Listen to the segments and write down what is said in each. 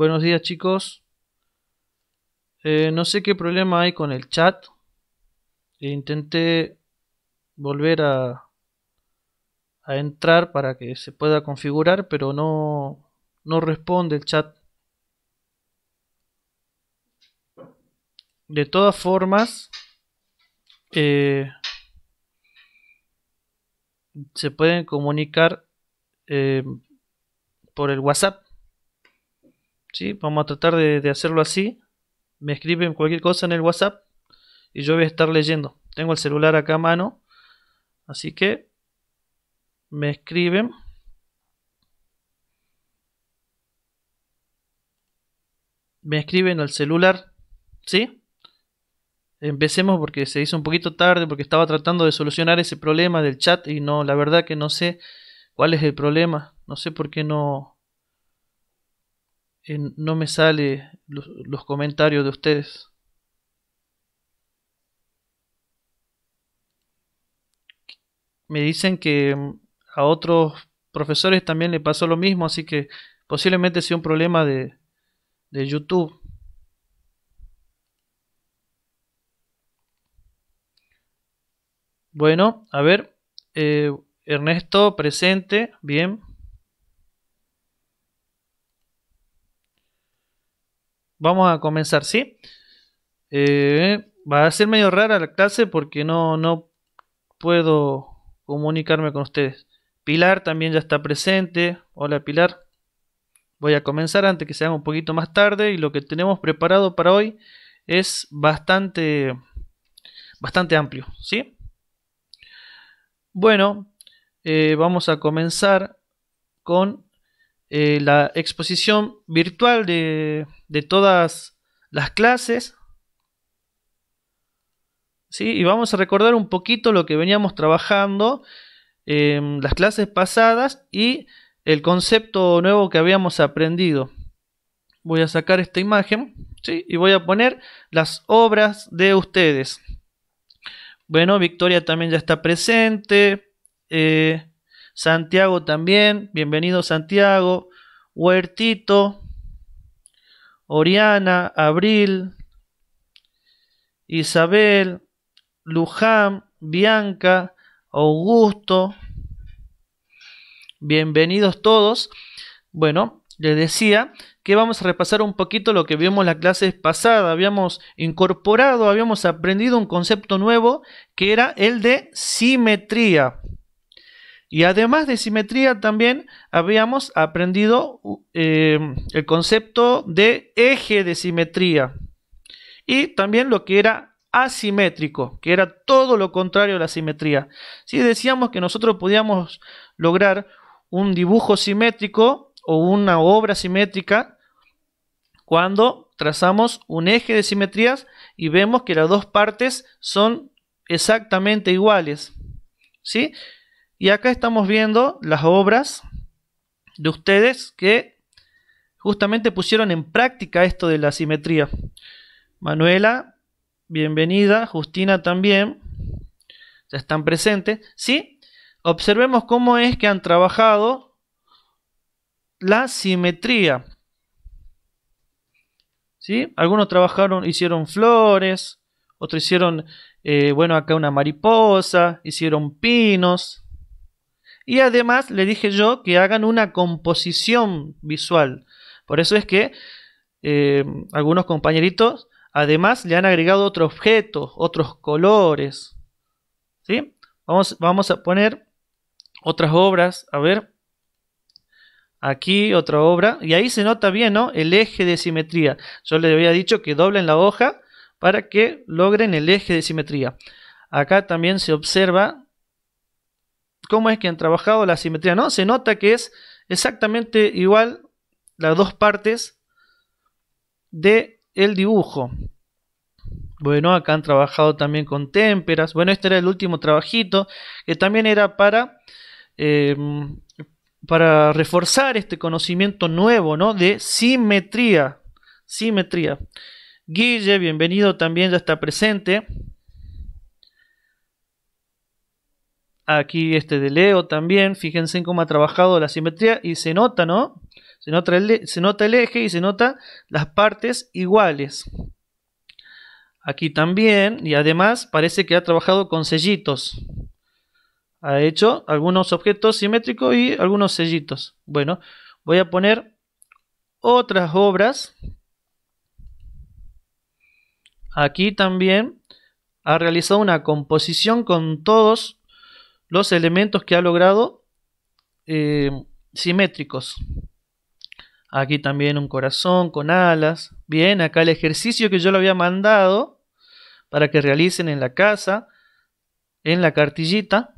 Buenos días chicos. Eh, no sé qué problema hay con el chat. Intenté volver a, entrar para que se pueda configurar, pero no, no responde el chat. De todas formas, eh, se pueden comunicar eh, por el WhatsApp. ¿sí? Vamos a tratar de, de hacerlo así. Me escriben cualquier cosa en el WhatsApp y yo voy a estar leyendo. Tengo el celular acá a mano, así que me escriben. Me escriben al celular, ¿sí? Empecemos porque se hizo un poquito tarde, porque estaba tratando de solucionar ese problema del chat y no, la verdad que no sé cuál es el problema, no sé por qué no, no me sale los, comentarios de ustedes. Me dicen que mm, a otros profesores también le pasó lo mismo, así que posiblemente sea un problema de, de YouTube. Bueno, a ver, eh, Ernesto presente, bien. vamos a comenzar, ¿sí? Eh, va a ser medio rara la clase porque no, no puedo comunicarme con ustedes. Pilar también ya está presente. Hola Pilar. Voy a comenzar antes que se haga un poquito más tarde y lo que tenemos preparado para hoy es bastante, bastante amplio, ¿sí? Bueno, eh, vamos a comenzar con eh, la exposición virtual de, todas las clases. ¿sí? Y vamos a recordar un poquito lo que veníamos trabajando en las clases pasadas y el concepto nuevo que habíamos aprendido. Voy a sacar esta imagen ¿sí? y voy a poner las obras de ustedes. Bueno, Victoria también ya está presente. Eh, Santiago también, bienvenido Santiago. Huertito, Oriana, Abril, Isabel, Luján, Bianca, Augusto. Bienvenidos todos. Bueno, les decía que vamos a repasar un poquito lo que vimos la clase pasada. Habíamos incorporado, habíamos aprendido un concepto nuevo que era el de simetría. Y además de simetría también habíamos aprendido eh, el concepto de eje de simetría y también lo que era asimétrico, que era todo lo contrario a la simetría. Si decíamos que nosotros podíamos lograr un dibujo simétrico o una obra simétrica cuando trazamos un eje de simetrías y vemos que las dos partes son exactamente iguales. ¿Sí? Y acá estamos viendo las obras de ustedes que justamente pusieron en práctica esto de la simetría. Manuela, bienvenida. Justina también. Ya están presentes. ¿Sí? Observemos cómo es que han trabajado la simetría. ¿Sí? Algunos trabajaron, hicieron flores, otros hicieron, eh, bueno, acá una mariposa, hicieron pinos, y además le dije yo que hagan una composición visual. Por eso es que eh, algunos compañeritos además le han agregado otro objeto, otros colores. ¿sí? Vamos, vamos a poner otras obras. A ver. Aquí otra obra. Y ahí se nota bien ¿no? el eje de simetría. Yo le había dicho que doblen la hoja para que logren el eje de simetría. Acá también se observa cómo es que han trabajado la simetría, ¿no? Se nota que es exactamente igual las dos partes de el dibujo. Bueno, acá han trabajado también con témperas. Bueno, este era el último trabajito que también era para em, para reforzar este conocimiento nuevo, ¿no? De simetría, simetría. Guille, bienvenido también, ya está presente. Aquí este de Leo también, fíjense en cómo ha trabajado la simetría y se nota, ¿no? Se nota el, se nota el eje y se nota las partes iguales. Aquí también, y además parece que ha trabajado con sellitos. Ha hecho algunos objetos simétricos y algunos sellitos. Bueno, voy a poner otras obras. Aquí también ha realizado una composición con todos los elementos que ha logrado eh, simétricos. Aquí también un corazón con alas. Bien, acá el ejercicio que yo le había mandado para que realicen en la casa, en la cartillita.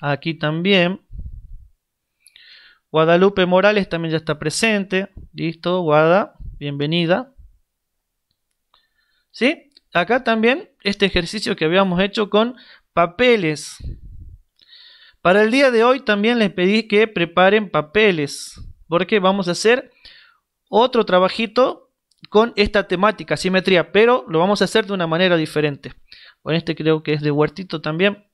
Aquí también. Guadalupe Morales también ya está presente. Listo, Guada, bienvenida. ¿Sí? Acá también este ejercicio que habíamos hecho con papeles para el día de hoy también les pedí que preparen papeles, porque vamos a hacer otro trabajito con esta temática, simetría, pero lo vamos a hacer de una manera diferente. Bueno, este creo que es de huertito también.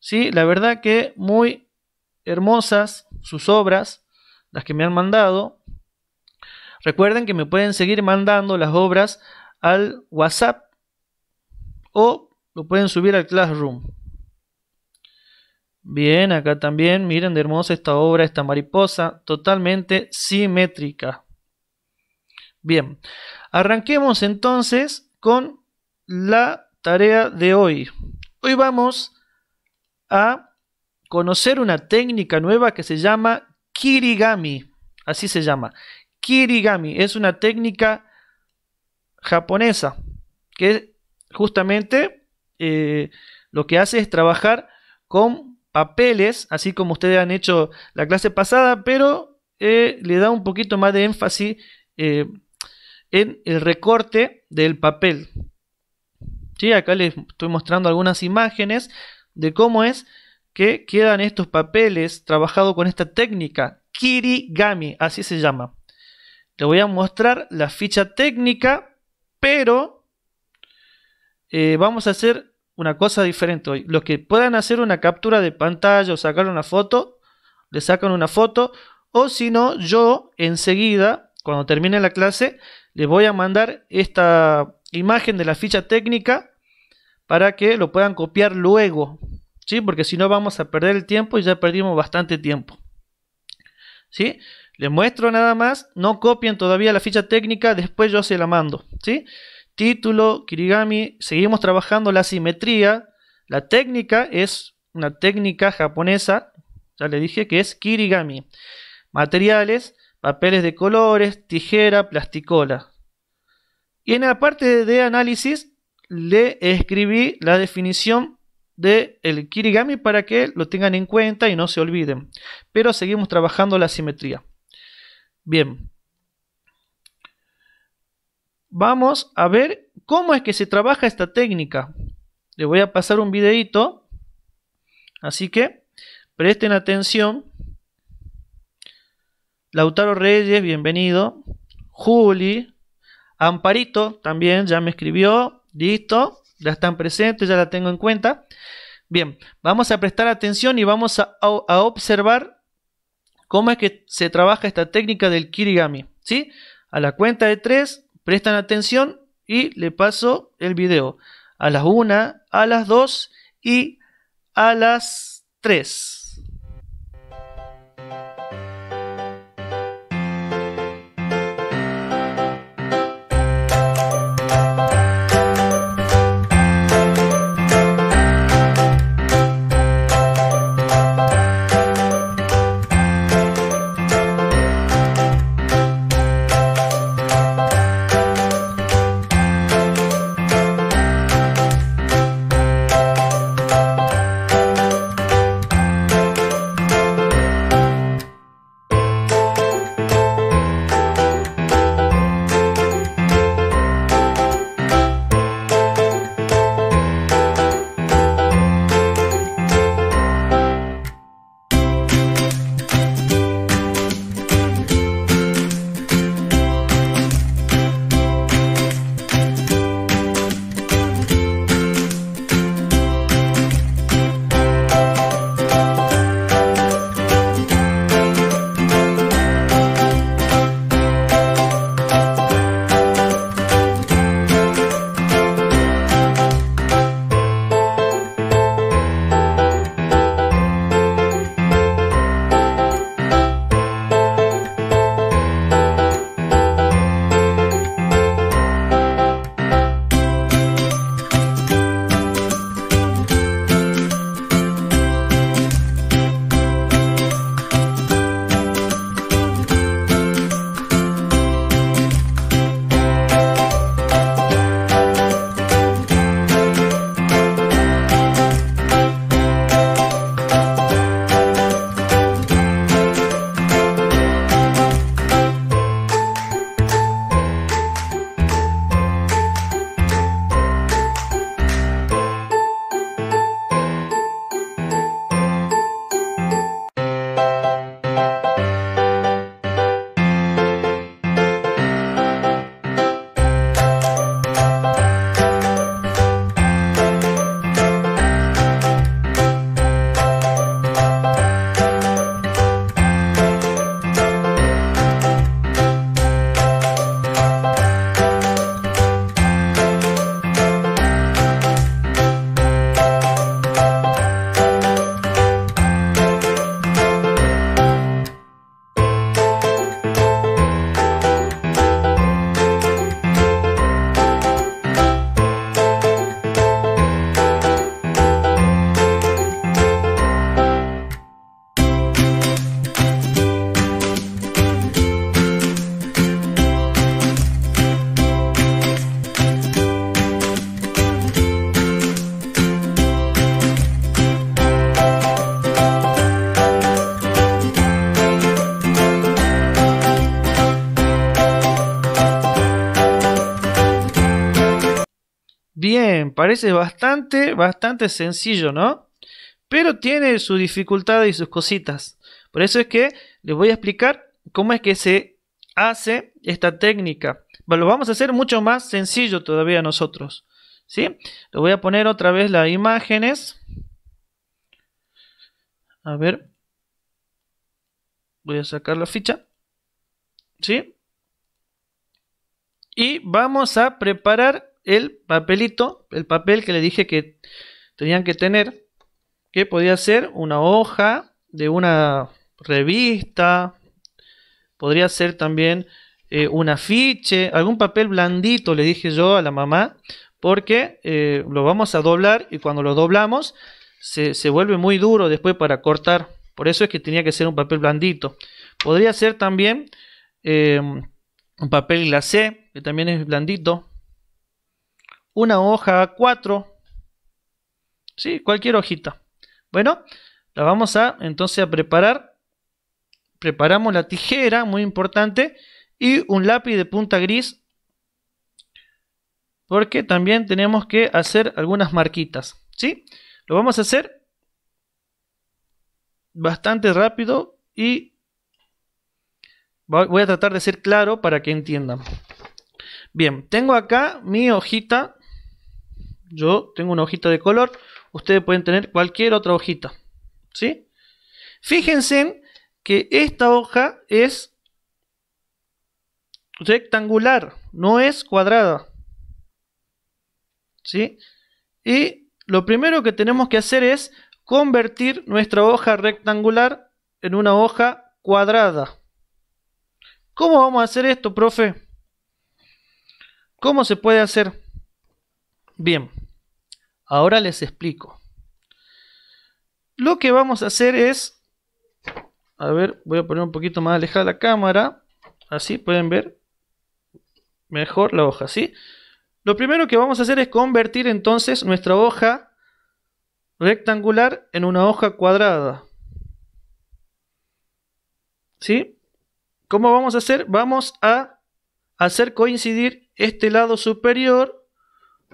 Sí, la verdad que muy hermosas sus obras, las que me han mandado. Recuerden que me pueden seguir mandando las obras al WhatsApp o lo pueden subir al Classroom. Bien, acá también, miren de hermosa esta obra, esta mariposa, totalmente simétrica. Bien, arranquemos entonces con la tarea de hoy. Hoy vamos a conocer una técnica nueva que se llama kirigami. Así se llama. Kirigami es una técnica japonesa que justamente eh, lo que hace es trabajar con papeles, así como ustedes han hecho la clase pasada, pero eh, le da un poquito más de énfasis eh, en el recorte del papel. ¿Sí? Acá les estoy mostrando algunas imágenes de cómo es que quedan estos papeles trabajados con esta técnica, kirigami, así se llama. Te voy a mostrar la ficha técnica, pero eh, vamos a hacer una cosa diferente hoy. Los que puedan hacer una captura de pantalla o sacar una foto, le sacan una foto. O si no, yo enseguida, cuando termine la clase, les voy a mandar esta imagen de la ficha técnica para que lo puedan copiar luego. ¿Sí? Porque si no vamos a perder el tiempo y ya perdimos bastante tiempo. ¿Sí? Les muestro nada más, no copien todavía la ficha técnica, después yo se la mando. ¿Sí? Título, kirigami, seguimos trabajando la simetría. La técnica es una técnica japonesa, ya le dije que es kirigami. Materiales, papeles de colores, tijera, plasticola. Y en la parte de análisis le escribí la definición del el kirigami para que lo tengan en cuenta y no se olviden. Pero seguimos trabajando la simetría. Bien, vamos a ver cómo es que se trabaja esta técnica. Le voy a pasar un videito. Así que presten atención. Lautaro Reyes, bienvenido. Juli. Amparito también ya me escribió. Listo. Ya están presentes, ya la tengo en cuenta. Bien, vamos a prestar atención y vamos a, observar cómo es que se trabaja esta técnica del kirigami. ¿sí? A la cuenta de tres prestan atención y le paso el video a las 1, a las 2 y a las 3. parece bastante, bastante sencillo, ¿no? Pero tiene su dificultad y sus cositas. Por eso es que les voy a explicar cómo es que se hace esta técnica. Lo vamos a hacer mucho más sencillo todavía nosotros. ¿Sí? Le voy a poner otra vez las imágenes. A ver. Voy a sacar la ficha. ¿Sí? Y vamos a preparar el papelito, el papel que le dije que tenían que tener, que podía ser una hoja de una revista, podría ser también eh, un afiche, algún papel blandito, le dije yo a la mamá, porque eh, lo vamos a doblar y cuando lo doblamos se, vuelve muy duro después para cortar. Por eso es que tenía que ser un papel blandito. Podría ser también eh, un papel glacé, que también es blandito, una hoja A4, ¿sí? cualquier hojita. Bueno, la vamos a entonces a preparar. Preparamos la tijera, muy importante, y un lápiz de punta gris porque también tenemos que hacer algunas marquitas, ¿sí? Lo vamos a hacer bastante rápido y voy a tratar de ser claro para que entiendan. Bien, tengo acá mi hojita yo tengo una hojita de color, ustedes pueden tener cualquier otra hojita. ¿Sí? Fíjense que esta hoja es rectangular, no es cuadrada. ¿Sí? Y lo primero que tenemos que hacer es convertir nuestra hoja rectangular en una hoja cuadrada. ¿Cómo vamos a hacer esto, profe? ¿Cómo se puede hacer? Bien. Ahora les explico. Lo que vamos a hacer es... A ver, voy a poner un poquito más alejada la cámara. Así pueden ver mejor la hoja, ¿sí? Lo primero que vamos a hacer es convertir entonces nuestra hoja rectangular en una hoja cuadrada. ¿Sí? ¿Cómo vamos a hacer? Vamos a hacer coincidir este lado superior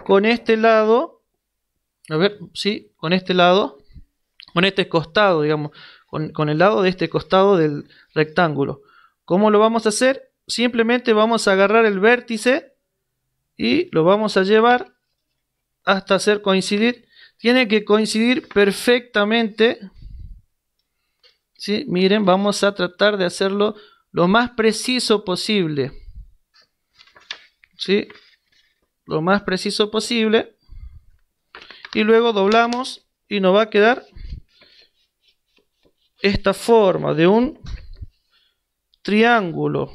con este lado a ver, sí, con este lado, con este costado, digamos, con, el lado de este costado del rectángulo. ¿Cómo lo vamos a hacer? Simplemente vamos a agarrar el vértice y lo vamos a llevar hasta hacer coincidir. Tiene que coincidir perfectamente. ¿sí? Miren, vamos a tratar de hacerlo lo más preciso posible. ¿sí? Lo más preciso posible y luego doblamos y nos va a quedar esta forma de un triángulo.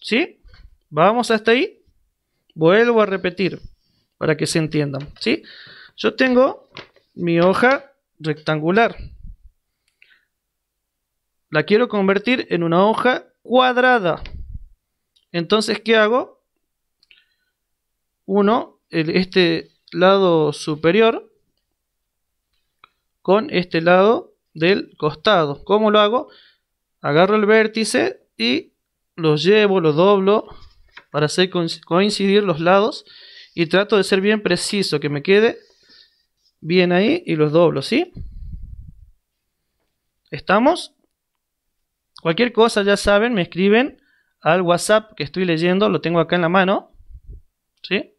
¿Sí? Vamos hasta ahí. Vuelvo a repetir para que se entiendan. ¿Sí? Yo tengo mi hoja rectangular. La quiero convertir en una hoja cuadrada. Entonces, ¿qué hago? Uno, este lado superior con este lado del costado. ¿Cómo lo hago? Agarro el vértice y lo llevo, lo doblo para hacer coincidir los lados y trato de ser bien preciso, que me quede bien ahí y los doblo, ¿sí? ¿Estamos? Cualquier cosa, ya saben, me escriben al WhatsApp que estoy leyendo, lo tengo acá en la mano, ¿sí?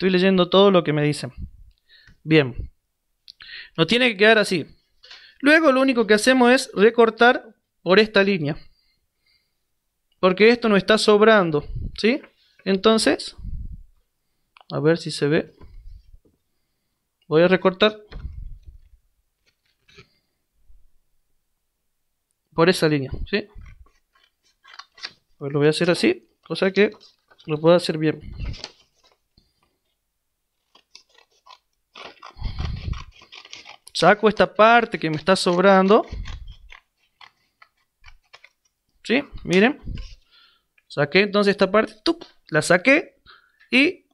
Estoy leyendo todo lo que me dicen. Bien. Nos tiene que quedar así. Luego lo único que hacemos es recortar por esta línea. Porque esto no está sobrando. ¿Sí? Entonces, a ver si se ve. Voy a recortar. Por esa línea, ¿sí? lo voy a hacer así, cosa que lo pueda hacer bien. Saco esta parte que me está sobrando. ¿Sí? Miren. Saqué entonces esta parte. La saqué. Y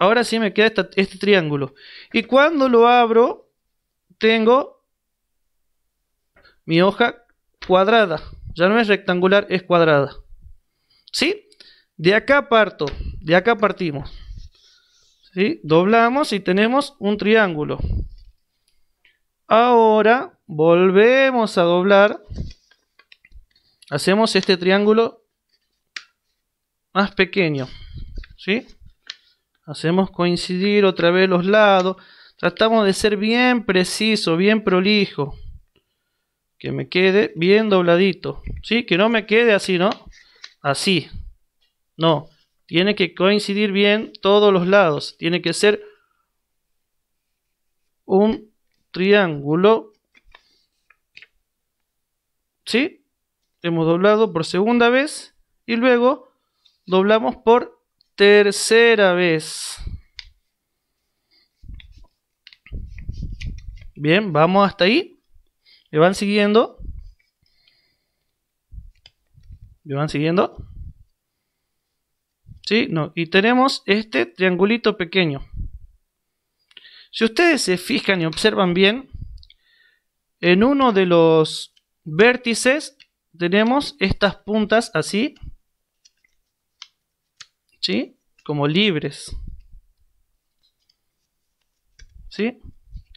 ahora sí me queda este triángulo. Y cuando lo abro, tengo mi hoja cuadrada. Ya no es rectangular, es cuadrada. ¿Sí? De acá parto. De acá partimos. ¿Sí? Doblamos y tenemos un triángulo. Ahora volvemos a doblar. Hacemos este triángulo más pequeño. ¿Sí? Hacemos coincidir otra vez los lados. Tratamos de ser bien preciso, bien prolijo. Que me quede bien dobladito. ¿Sí? Que no me quede así, ¿no? Así. No. Tiene que coincidir bien todos los lados. Tiene que ser un triángulo, ¿sí? Hemos doblado por segunda vez y luego doblamos por tercera vez. Bien, vamos hasta ahí. ¿Me van siguiendo? ¿Me van siguiendo? ¿Sí? No. Y tenemos este triangulito pequeño. Si ustedes se fijan y observan bien, en uno de los vértices tenemos estas puntas así, ¿sí? Como libres. ¿Sí?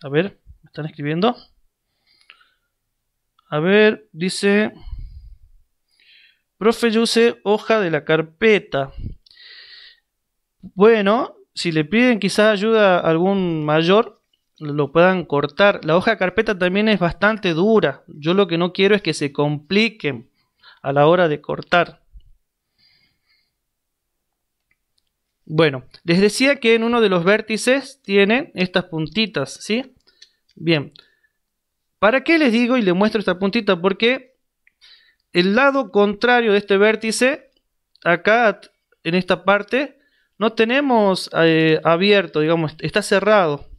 A ver, ¿me están escribiendo? A ver, dice... Profe, yo hoja de la carpeta. Bueno, si le piden quizás ayuda a algún mayor, lo puedan cortar. La hoja de carpeta también es bastante dura. Yo lo que no quiero es que se compliquen a la hora de cortar. Bueno, les decía que en uno de los vértices tienen estas puntitas, ¿sí? Bien. ¿Para qué les digo y les muestro esta puntita? Porque el lado contrario de este vértice, acá en esta parte, no tenemos eh, abierto, digamos, está cerrado.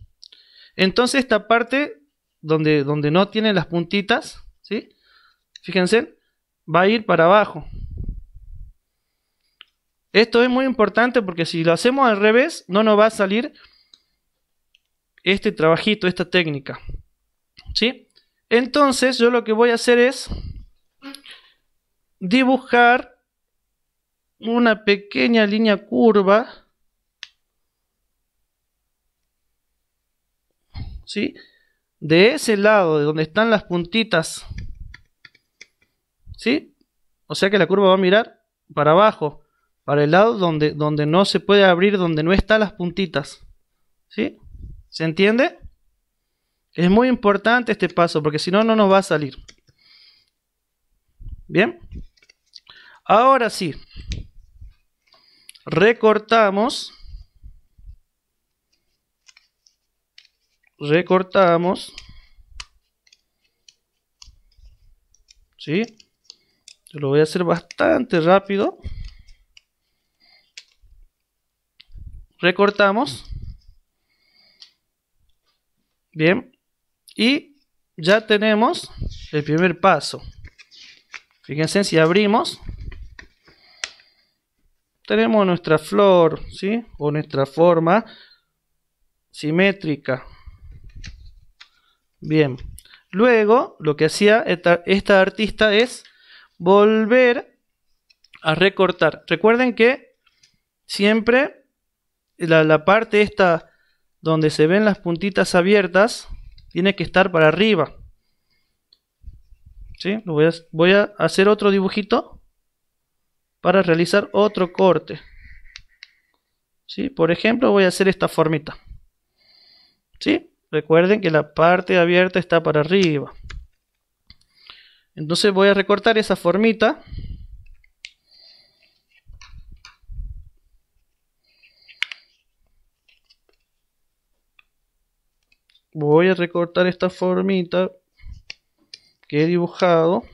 Entonces esta parte donde, donde no tiene las puntitas, ¿sí? Fíjense, va a ir para abajo. Esto es muy importante porque si lo hacemos al revés, no nos va a salir este trabajito, esta técnica. ¿Sí? Entonces yo lo que voy a hacer es dibujar una pequeña línea curva, ¿sí? De ese lado, de donde están las puntitas, ¿sí? O sea que la curva va a mirar para abajo, para el lado donde, donde no se puede abrir, donde no están las puntitas, ¿sí? ¿Se entiende? Es muy importante este paso, porque si no, no nos va a salir. Bien. Ahora sí recortamos, recortamos, ¿sí? lo voy a hacer bastante rápido. Recortamos. Bien. Y ya tenemos el primer paso. Fíjense si abrimos, tenemos nuestra flor, ¿sí? O nuestra forma simétrica. Bien. Luego, lo que hacía esta, artista es volver a recortar. Recuerden que siempre la, parte esta donde se ven las puntitas abiertas tiene que estar para arriba. ¿Sí? voy a hacer otro dibujito para realizar otro corte. ¿Sí? Por ejemplo, voy a hacer esta formita. ¿Sí? Recuerden que la parte abierta está para arriba. Entonces voy a recortar esa formita. Voy a recortar esta formita que he dibujado.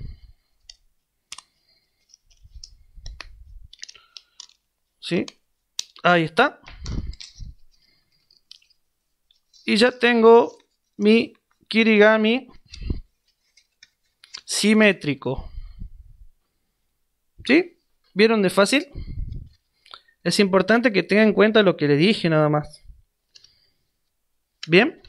¿sí? Ahí está. Y ya tengo mi kirigami simétrico. ¿Sí? ¿Vieron de fácil? Es importante que tengan en cuenta lo que le dije nada más. ¿Bien?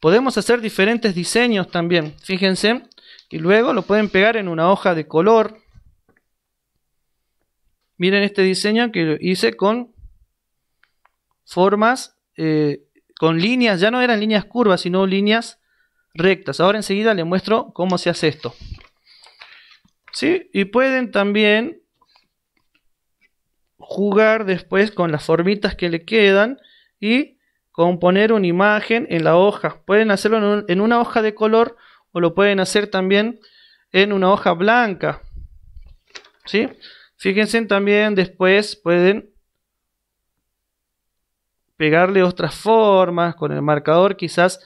Podemos hacer diferentes diseños también, fíjense, y luego lo pueden pegar en una hoja de color, Miren este diseño que hice con formas, eh, con líneas, ya no eran líneas curvas, sino líneas rectas. Ahora enseguida les muestro cómo se hace esto. ¿Sí? Y pueden también jugar después con las formitas que le quedan y componer una imagen en la hoja. Pueden hacerlo en, en una hoja de color o lo pueden hacer también en una hoja blanca. ¿Sí? Fíjense también después pueden pegarle otras formas con el marcador, quizás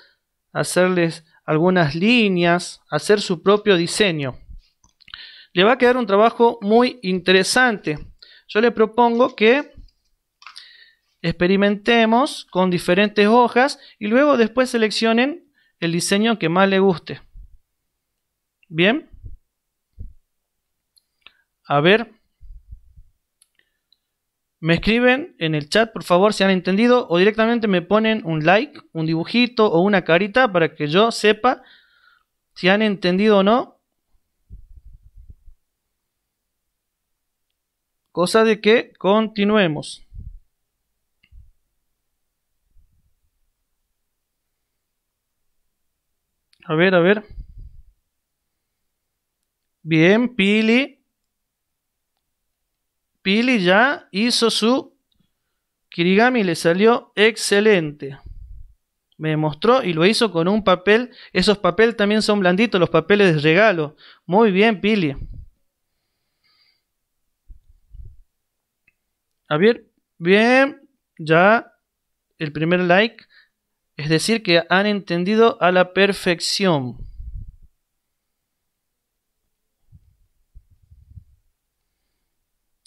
hacerles algunas líneas, hacer su propio diseño. Le va a quedar un trabajo muy interesante. Yo le propongo que experimentemos con diferentes hojas y luego después seleccionen el diseño que más le guste. Bien. A ver, me escriben en el chat, por favor, si han entendido, o directamente me ponen un like, un dibujito o una carita para que yo sepa si han entendido o no. Cosa de que continuemos. A ver, a ver. Bien, Pili. Pili ya hizo su kirigami le salió excelente. Me mostró y lo hizo con un papel. Esos papeles también son blanditos, los papeles de regalo. Muy bien, Pili. A ver, bien, ya el primer like. Es decir, que han entendido a la perfección.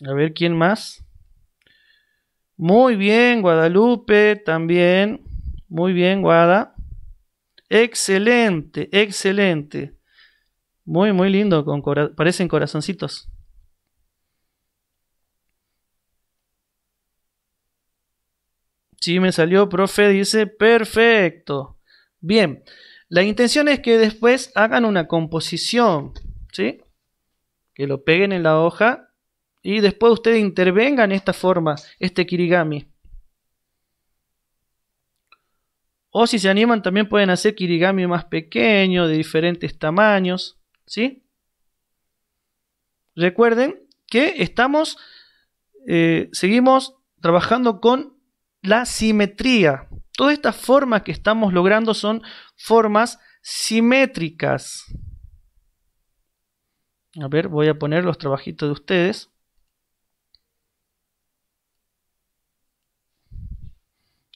A ver quién más. Muy bien, Guadalupe, también. Muy bien, Guada. Excelente, excelente. Muy, muy lindo, con parecen corazoncitos. Sí, me salió, profe, dice, perfecto. Bien, la intención es que después hagan una composición, ¿sí? Que lo peguen en la hoja y después ustedes intervengan en esta forma, este kirigami. O si se animan, también pueden hacer kirigami más pequeño, de diferentes tamaños. ¿Sí? Recuerden que estamos, eh, seguimos trabajando con la simetría. Todas estas formas que estamos logrando son formas simétricas. A ver, voy a poner los trabajitos de ustedes.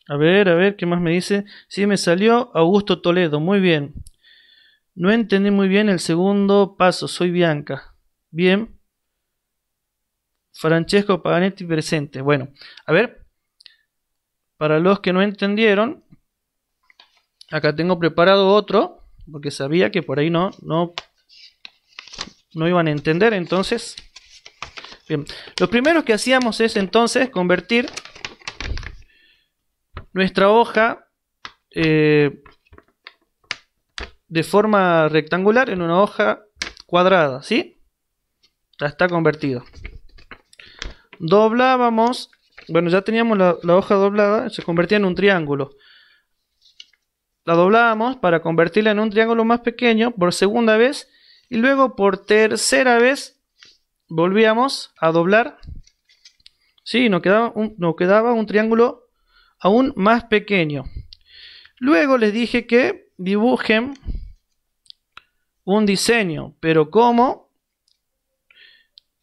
A ver, a ver, ¿qué más me dice? Sí, me salió Augusto Toledo, muy bien. No entendí muy bien el segundo paso, soy Bianca. Bien. Francesco Paganetti presente. Bueno, a ver, para los que no entendieron, acá tengo preparado otro, porque sabía que por ahí no, no, no iban a entender, entonces... Bien, lo primero que hacíamos es entonces convertir nuestra hoja eh, de forma rectangular en una hoja cuadrada, ¿sí? Ya está convertido. Doblábamos, bueno, ya teníamos la, hoja doblada, se convertía en un triángulo. La doblábamos para convertirla en un triángulo más pequeño por segunda vez y luego por tercera vez volvíamos a doblar. Sí, nos quedaba nos quedaba un triángulo aún más pequeño. Luego les dije que dibujen un diseño, pero como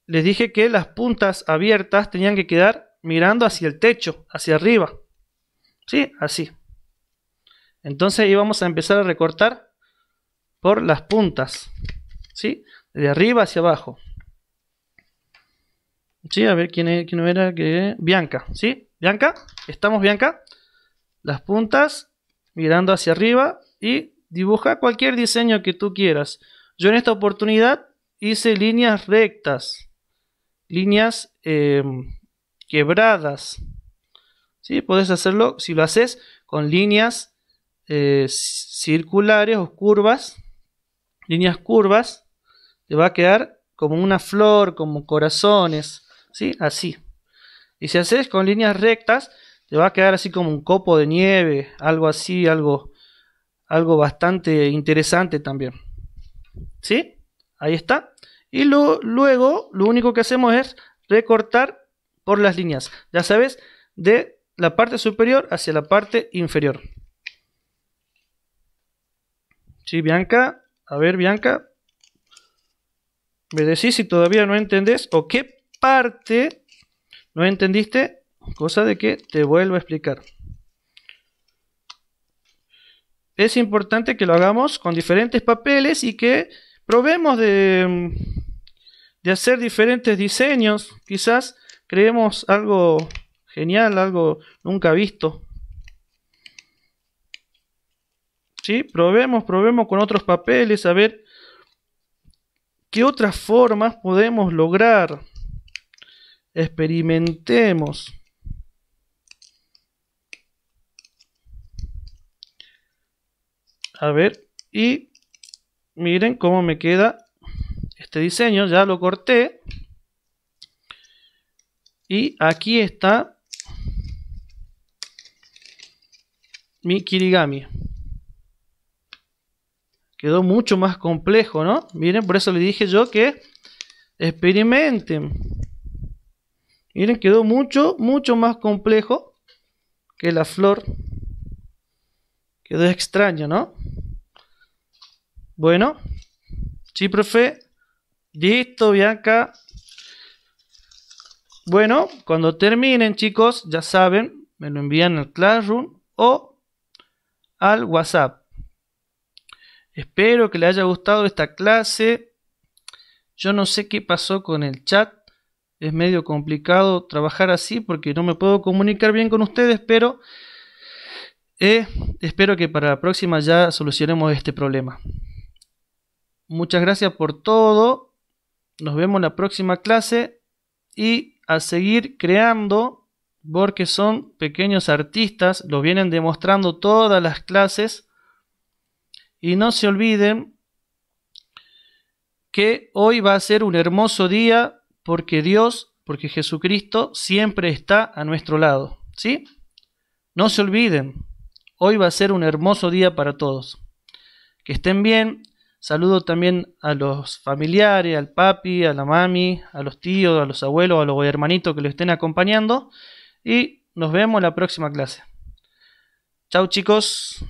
les dije que las puntas abiertas tenían que quedar mirando hacia el techo, hacia arriba. ¿Sí? Así. Entonces íbamos a empezar a recortar por las puntas. ¿Sí? De arriba hacia abajo. ¿Sí? A ver quién, es, quién era que... Bianca, ¿sí? Bianca, estamos Bianca. Las puntas mirando hacia arriba y dibuja cualquier diseño que tú quieras. Yo en esta oportunidad hice líneas rectas, líneas em, quebradas. ¿Sí? Puedes hacerlo, si lo haces, con líneas eh, circulares o curvas, líneas curvas, te va a quedar como una flor, como corazones, ¿sí? Así. Y si haces con líneas rectas, te va a quedar así como un copo de nieve, algo así, algo, algo bastante interesante también. ¿Sí? Ahí está. Y luego lo único que hacemos es recortar por las líneas. Ya sabes, de la parte superior hacia la parte inferior. Sí, Bianca. A ver, Bianca. Me decís si todavía no entendés o qué parte ¿No entendiste? Cosa de que te vuelvo a explicar. Es importante que lo hagamos con diferentes papeles y que probemos de, hacer diferentes diseños. Quizás creemos algo genial, algo nunca visto. ¿Sí? Probemos, probemos con otros papeles a ver qué otras formas podemos lograr experimentemos. A ver, y miren cómo me queda este diseño, ya lo corté. Y aquí está mi kirigami. Quedó mucho más complejo, ¿no? Miren, por eso le dije yo que experimenten. Miren, quedó mucho, mucho más complejo que la flor. Quedó extraño, ¿no? Bueno, sí, profe. Listo, Bianca. Bueno, cuando terminen, chicos, ya saben, me lo envían al Classroom o al WhatsApp. Espero que les haya gustado esta clase. Yo no sé qué pasó con el chat es medio complicado trabajar así porque no me puedo comunicar bien con ustedes, pero eh, espero que para la próxima ya solucionemos este problema. Muchas gracias por todo. Nos vemos en la próxima clase y a seguir creando porque son pequeños artistas, lo vienen demostrando todas las clases. Y no se olviden que hoy va a ser un hermoso día porque Dios, porque Jesucristo siempre está a nuestro lado. ¿Sí? No se olviden, hoy va a ser un hermoso día para todos. Que estén bien. Saludo también a los familiares, al papi, a la mami, a los tíos, a los abuelos, a los hermanitos que lo estén acompañando. Y nos vemos en la próxima clase. Chau chicos.